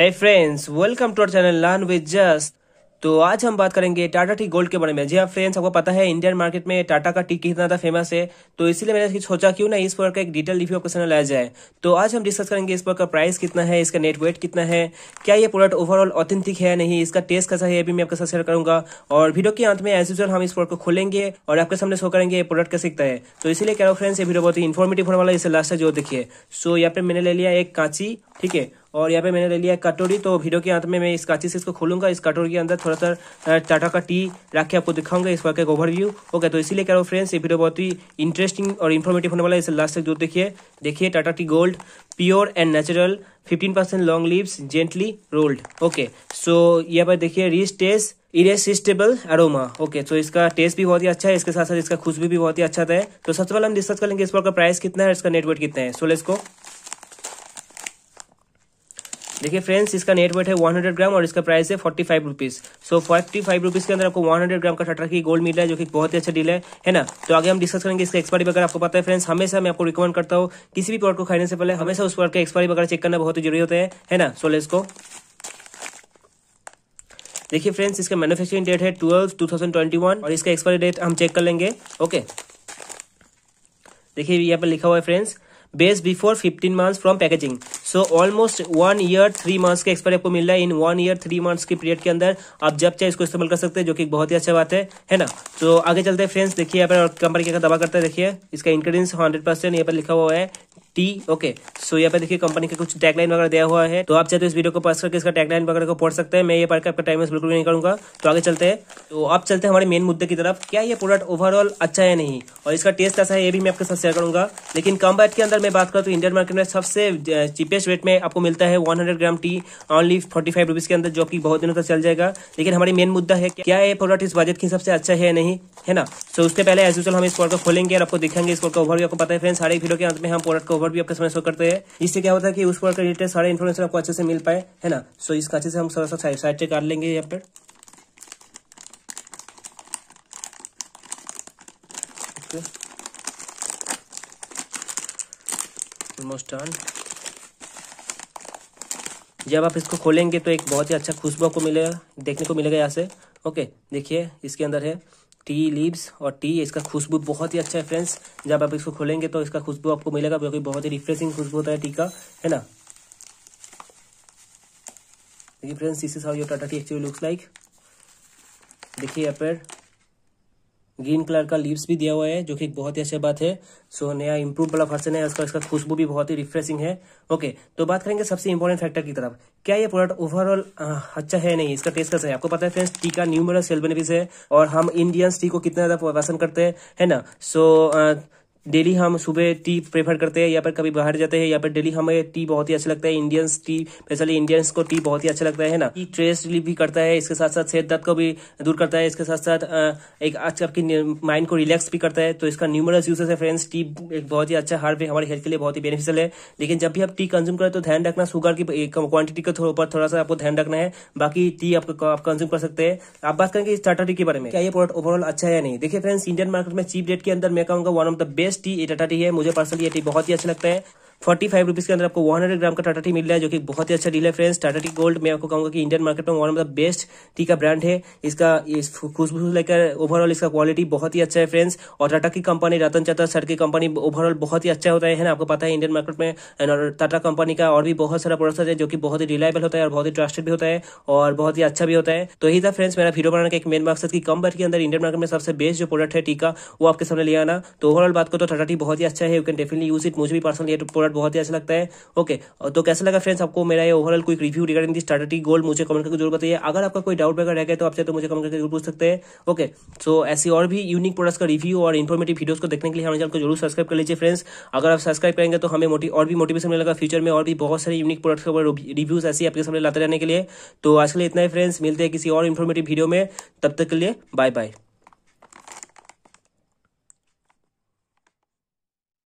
है friends welcome to our channel learn with just तो आज हम बात करेंगे टाटा टी गोल्ड के बारे में जी हाँ फ्रेंड्स आपको पता है इंडियन मार्केट में टाटा का टी कितना ज़्यादा फेमस है तो इसलिए मैंने सोचा क्यों ना इस पर का एक डिटेल रिव्यू आपके सामने लाया जाए तो आज हम डिस्कस करेंगे इस पर का प्राइस कितना है इसका नेट वेट कितना है क्या ये प्रोडक्ट ओवरऑल ऑथेंटिक है नहीं इसका टेस्ट कैसा है ये भी मैं आपके साथ शेयर करूंगा और वीडियो के अंत में एज यूजल हम इस प्रोडक्ट को खोलेंगे और आपके सामने शो करेंगे प्रोडक्ट कैसे दिखता है तो इसलिए कह रहा हूँ फ्रेंड्स ये वीडियो बहुत ही इन्फॉर्मेटिव होने वाला इसे लास्ट जो देखिए सो यहाँ पे मैंने ले लिया एक कांची ठीक है और यहाँ पे मैंने ले लिया कटोरी तो वीडियो के अंत में मैं इस काची से इसको खोलूंगा इस कटोरी के अंदर थोड़ा सा टाटा का टी रख के आपको दिखाऊंगा इस वर्क का ओवरव्यू ओके तो इसीलिए कह रहा हूँ फ्रेंड्स ये वीडियो बहुत ही इंटरेस्टिंग और इन्फॉर्मेटिव होने वाला है इसे लास्ट तक जो देखिए देखिए Tata tea gold pure and natural fifteen percent long leaves gently rolled okay so यहाँ पर देखिए rich taste irresistible aroma okay तो इसका टेस्ट भी बहुत ही अच्छा है इसके साथ साथ इसका खुशबू भी बहुत ही अच्छा है तो सबसे पहले हम डिस्कस करेंगे इस पर का प्राइस कितना है इसका नेटवर्क कितना है सो लेट्स गो देखिए फ्रेंड्स इसका नेट वेट है 100 ग्राम और इसका प्राइस है forty five rupees so forty five rupees के अंदर आपको 100 ग्राम का टाटा की गोल्ड मिल रहा है जो कि बहुत ही अच्छा डील है है ना तो आगे हम डिस्कस करेंगे इसका एक्सपायरी वगैरह आपको पता है फ्रेंड्स हमेशा मैं आपको रिकमेंड करता हूँ किसी भी प्रोडक्ट को खाने से पहले हमेशा उस प्रोडक्ट का एक्सपायरी वगैरह चेक करना बहुत जरूरी होता है है ना सो लेट्स देखिए फ्रेंड्स इसका मैनुफेक्चरिंग डेट है twelve two thousand twenty one और इसका एक्सपायरी डेट हम चेक कर लेंगे ओके देखिए यहाँ पर लिखा हुआ है friends best before fifteen months from packaging so almost one year three months का एक्सपायर आपको मिल रहा है in one year three months के पीरियड के अंदर आप जब चाहे इसको इस्तेमाल कर सकते हैं जो कि बहुत ही अच्छा बात है है ना तो आगे चलते हैं फ्रेंड्स देखिए यहाँ पर कंपनी का दबा करते हैं देखिए इसका इंक्रीडेंस हंड्रेड परसेंट यहाँ पर लिखा हुआ है टी ओके सो यहाँ पे देखिए कंपनी का कुछ टैगलाइन वगैरह दिया हुआ है तो आप चाहते हो तो इस वीडियो को पास करके इसका टैगलाइन वगैरह को पढ़ सकते हैं मैं ये पढ़कर आपका टाइम बिल्कुल नहीं करूंगा तो आगे चलते हैं तो आप चलते हैं हमारे मेन मुद्दे की तरफ क्या ये प्रोडक्ट ओवरऑल अच्छा है नहीं और इसका टेस्ट कैसा है ये भी मैं आपके साथ शेयर करूंगा लेकिन कम बैट के अंदर मैं बात करूँ तो इंडियन मार्केट में सबसे चीपेस्ट रेट में आपको मिलता है one gram tea only forty five के अंदर जो कि बहुत दिनों तक चल जाएगा लेकिन हमारी मेन मुद्दा है क्या ये प्रोडक्ट इस बजट के हिसाब से अच्छा है नहीं है ना सो उससे पहले एज यूजल हम इस प्रोडक्ट को खोलेंगे और आपको दिखाएंगे इस प्रोडक्ट ओवर आपको पता है फ्रेंड्स एक वीडियो के अंत में हम प्रोडक्ट को वर्ड भी आपके समय शो करते हैं इससे क्या होता है कि उस वर्ड का रिलेटेड सारे इन्फॉर्मेशन आपको अच्छे से मिल पाए है ना सो इसका अच्छे से हम थोड़ा सा साइड कर लेंगे यहाँ पर ऑलमोस्ट डन जब आप इसको खोलेंगे तो एक बहुत ही अच्छा खुशबू को मिलेगा देखने को मिलेगा यहाँ से ओके देखिए इसके अंदर है टी लीव्स और टी इसका खुशबू बहुत ही अच्छा है फ्रेंड्स जब आप इसको खोलेंगे तो इसका खुशबू आपको मिलेगा क्योंकि बहुत ही रिफ्रेशिंग खुशबू होता है टी का है ना देखिए फ्रेंड्स इसी is Tata tea actually looks like देखिए यहाँ पर ग्रीन कलर का लीव्स भी दिया हुआ है जो कि बहुत ही अच्छी बात है सो नया इम्प्रूव वाला फर्सन है उसका इसका खुशबू भी बहुत ही रिफ्रेशिंग है ओके तो बात करेंगे सबसे इम्पोर्टेंट फैक्टर की तरफ क्या ये प्रोडक्ट ओवरऑल अच्छा है नहीं इसका टेस्ट कैसा है आपको पता है फ्रेंड्स टी का न्यूमरस सेल बेनिफिट है और हम इंडियंस टी को कितना ज्यादा पसंद करते हैं है ना सो so, डेली हम सुबह टी प्रेफर करते हैं या फिर कभी बाहर जाते हैं या फिर डेली हमें टी बहुत ही अच्छा लगता है इंडियंस टी स्पेशली इंडियंस को टी बहुत ही अच्छा लगता है ना टी स्ट्रेस रिलीफ भी करता है इसके साथ साथ सेहत दर्द को भी दूर करता है इसके साथ साथ एक अच्छा आपकी माइंड को रिलैक्स भी करता है तो इसका न्यूमरस यूजेस है फ्रेंड्स टी एक बहुत ही अच्छा हार्ड हमारे हेल्थ के लिए बहुत ही बेनिफिशियल है लेकिन जब भी आप टी कंज्यूम करें तो ध्यान रखना शुगर की क्वांटिटी के ऊपर थोड़ा सा आपको ध्यान रखना है बाकी टी आप कंज्यूम कर सकते हैं आप बात करेंगे टाटा टी के बारे में क्या ये प्रोडक्ट ओवरऑल अच्छा है या नहीं देखिए फ्रेंड्स इंडियन मार्केट में चीप रेट के अंदर मैं कहूंगा वन ऑफ द बेस्ट एस टी ये डाटा टी है मुझे पर्सनली ये टी बहुत ही अच्छा लगता है फोर्टी फाइव रुपीज़ के अंदर आपको वन हंड्रेड ग्राम का टाटा टी मिल रहा है जो कि बहुत ही अच्छा डील है फ्रेंड्स टाटा टी गोल्ड मैं आपको कहूंगा कि इंडियन मार्केट में one of the best tea का ब्रांड है इसका इस खुशबू लेकर ओवरऑल इसका क्वालिटी बहुत ही अच्छा है फ्रेंड्स और टाटा की कंपनी रतन चाचा सर की कंपनी ओवरऑल बहुत ही अच्छा होता है ना आपको पता है इंडियन मार्केट में टाटा कंपनी का और भी बहुत सारा प्रोडक्ट है जो कि बहुत ही रिलायबल होता है और बहुत ही ट्रस्टेड भी होता है और बहुत ही अच्छा भी होता है तो यही था फ्रेंड्स मेरा वीडियो बनाने का एक मेन मकसद की कम बैठ के अंदर इंडियन मार्केट में सबसे बेस्ट जो प्रोडक्ट है टीका वो आपके सामने ले आना तो ओवरऑल बात करो तो टाटा टी बहुत ही अच्छा है you can definitely use it मुझे भी पर्सनली प्रोडक्ट बहुत ही अच्छा लगता है ओके तो कैसा लगा फ्रेंड्स आपको मेरा ओवरऑल कोई review regarding the starter tea gold मुझे कमेंट करके जरूर बताइए अगर आपका कोई डाउट वगैरह रह गया तो आपसे तो मुझे कमेंट करके जरूर पूछ सकते हैं ओके सो ऐसी और भी यूनिक प्रोडक्ट्स का रिव्यू और इन्फॉर्मेटिव वीडियोज को देखने के लिए हमारे चैनल को जरूर सब्सक्राइब कर लीजिए फ्रेंड्स अगर आप सब्सक्राइब करेंगे तो हमें मोटी और भी मोटिवेशन मिलेगा फ्यूचर में और भी बहुत सारे यूनिक प्रोडक्ट्स का रिव्यूज ऐसे आपके सामने लाते रहने के लिए तो आज के लिए इतना ही फ्रेंड्स मिलते हैं किसी और इन्फॉर्मेटिव वीडियो में तब तक के लिए बाय बाय